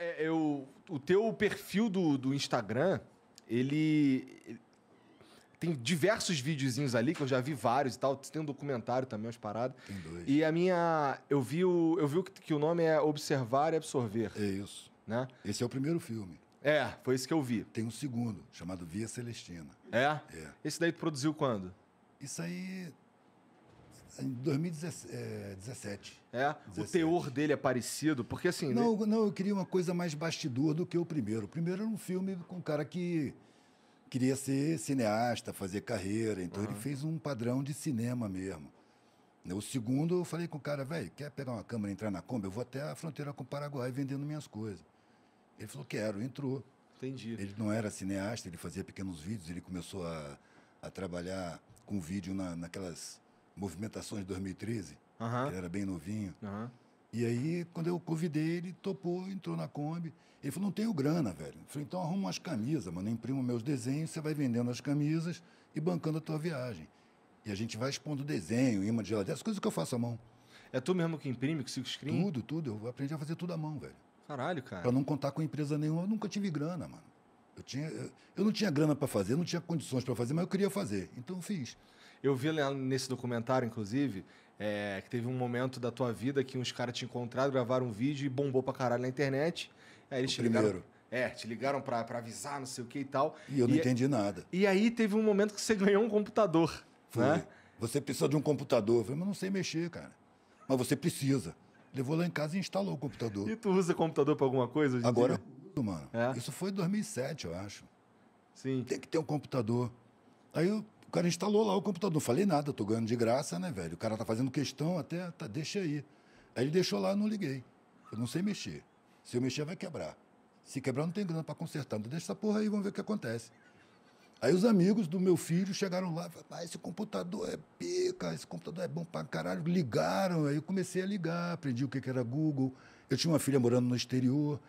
é, eu, o teu perfil do, do Instagram, ele, ele tem diversos videozinhos ali, que eu já vi vários e tal. Tem um documentário também, umas paradas. Tem dois. E a minha. Eu vi o, eu vi o que, que, o nome é Observar e Absorver. É isso. Né? Esse é o primeiro filme. É, foi isso que eu vi. Tem um segundo, chamado Via Celestina. É? É. Esse daí tu produziu quando? Isso aí em 2017. É? 17. É? O teor dele é parecido? Porque assim. Não, ele... não, eu queria uma coisa mais bastidor do que o primeiro. O primeiro era um filme com um cara que queria ser cineasta, fazer carreira. Então uhum. ele fez um padrão de cinema mesmo. Né, o segundo, eu falei com o cara, velho, quer pegar uma câmera e entrar na Kombi? Eu vou até a fronteira com o Paraguai vendendo minhas coisas. Ele falou, quero, entrou. Entendi. Ele não era cineasta, ele fazia pequenos vídeos, ele começou a, a trabalhar com vídeo na, naquelas Movimentações de 2013. que Ele era bem novinho. E aí, quando eu convidei, ele topou, entrou na Kombi. Ele falou, não tenho grana, velho. Eu falei, então arruma umas camisas, mano. Eu imprimo meus desenhos, você vai vendendo as camisas e bancando a tua viagem. E a gente vai expondo desenho, imã de geladeira, essas coisas que eu faço à mão. É tu mesmo que imprime, que escreve Tudo, tudo. Eu aprendi a fazer tudo à mão, velho. Caralho, cara. Pra não contar com empresa nenhuma, eu nunca tive grana, mano. Eu, tinha, eu não tinha grana para fazer, não tinha condições para fazer, mas eu queria fazer. Então eu fiz. Eu vi nesse documentário, inclusive, é, que teve um momento da tua vida que uns caras te encontraram, gravaram um vídeo e bombou pra caralho na internet. Aí eles o te primeiro. ligaram. É, te ligaram pra, pra avisar, não sei o que e tal. E eu não e, entendi nada. E aí teve um momento que você ganhou um computador. Foi. Né? Você precisa de um computador. Eu falei, mas não sei mexer, cara. Mas você precisa. Levou lá em casa e instalou o computador. E tu usa computador pra alguma coisa? Agora, dia? mano. É. Isso foi em 2007, eu acho. Sim. Tem que ter um computador. Aí eu o cara instalou lá o computador. Não falei nada, tô ganhando de graça, né, velho? O cara tá fazendo questão até, tá, deixa aí. Aí ele deixou lá, eu não liguei. Eu não sei mexer. Se eu mexer, vai quebrar. Se quebrar, não tem grana para consertar. Então deixa essa porra aí, vamos ver o que acontece. Aí os amigos do meu filho chegaram lá e falaram, ah, esse computador é pica, esse computador é bom pra caralho. Ligaram, aí eu comecei a ligar, aprendi o que era Google. Eu tinha uma filha morando no exterior,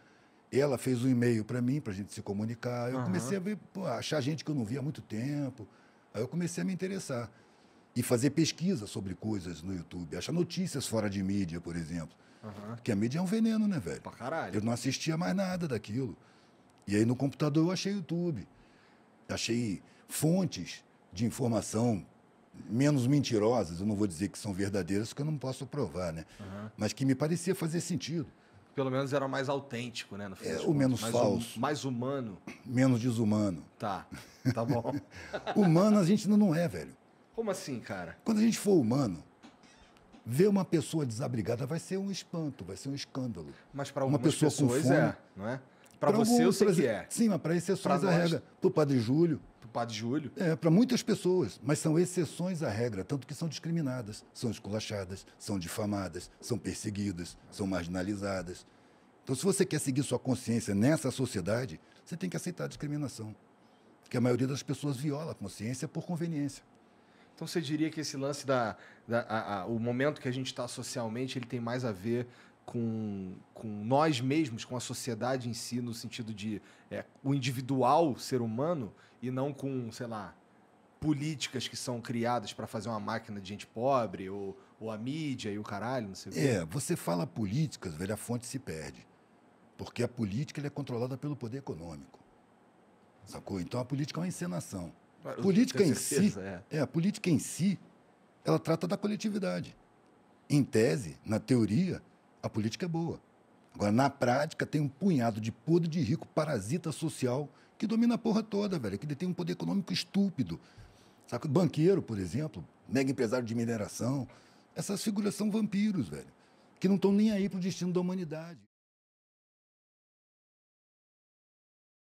ela fez um e-mail para mim, pra gente se comunicar. Eu uhum. comecei a ver, pô, achar gente que eu não via há muito tempo. Aí eu comecei a me interessar e fazer pesquisa sobre coisas no YouTube, achar notícias fora de mídia, por exemplo. Uhum. Porque a mídia é um veneno, né, velho? Pra caralho. Eu não assistia mais nada daquilo. E aí no computador eu achei YouTube. Achei fontes de informação menos mentirosas, eu não vou dizer que são verdadeiras, porque eu não posso provar, né? Uhum. Mas que me parecia fazer sentido pelo menos era mais autêntico, né? No é, o menos mais falso. Um, mais humano. Menos desumano. Tá, tá bom. humano a gente ainda não é, velho. Como assim, cara? Quando a gente for humano, ver uma pessoa desabrigada vai ser um espanto, vai ser um escândalo. Mas para uma pessoa pessoas com fome, é, não é? Para você, eu sei que é. Sim, mas para exceções à regra. Para o Padre Júlio. Para o Padre Júlio? É, para muitas pessoas. Mas são exceções à regra, tanto que são discriminadas, são esculachadas, são difamadas, são perseguidas, são marginalizadas. Então, se você quer seguir sua consciência nessa sociedade, você tem que aceitar a discriminação. Porque a maioria das pessoas viola a consciência por conveniência. Então você diria que esse lance da, da a, a, o momento que a gente está socialmente ele tem mais a ver com, com nós mesmos, com a sociedade em si, no sentido de é, o individual ser humano e não com, sei lá, políticas que são criadas para fazer uma máquina de gente pobre ou, ou a mídia e o caralho, não sei o quê. É, você fala políticas, velho, a fonte se perde. Porque a política é controlada pelo poder econômico. Sacou? Então a política é uma encenação. Eu política em certeza, si, é. é, a política em si, ela trata da coletividade. Em tese, na teoria, a política é boa. Agora, na prática, tem um punhado de podre de rico, parasita social, que domina a porra toda, velho, que detém um poder econômico estúpido. Sabe, Banqueiro, por exemplo, mega empresário de mineração. Essas figuras são vampiros, velho, que não estão nem aí pro destino da humanidade.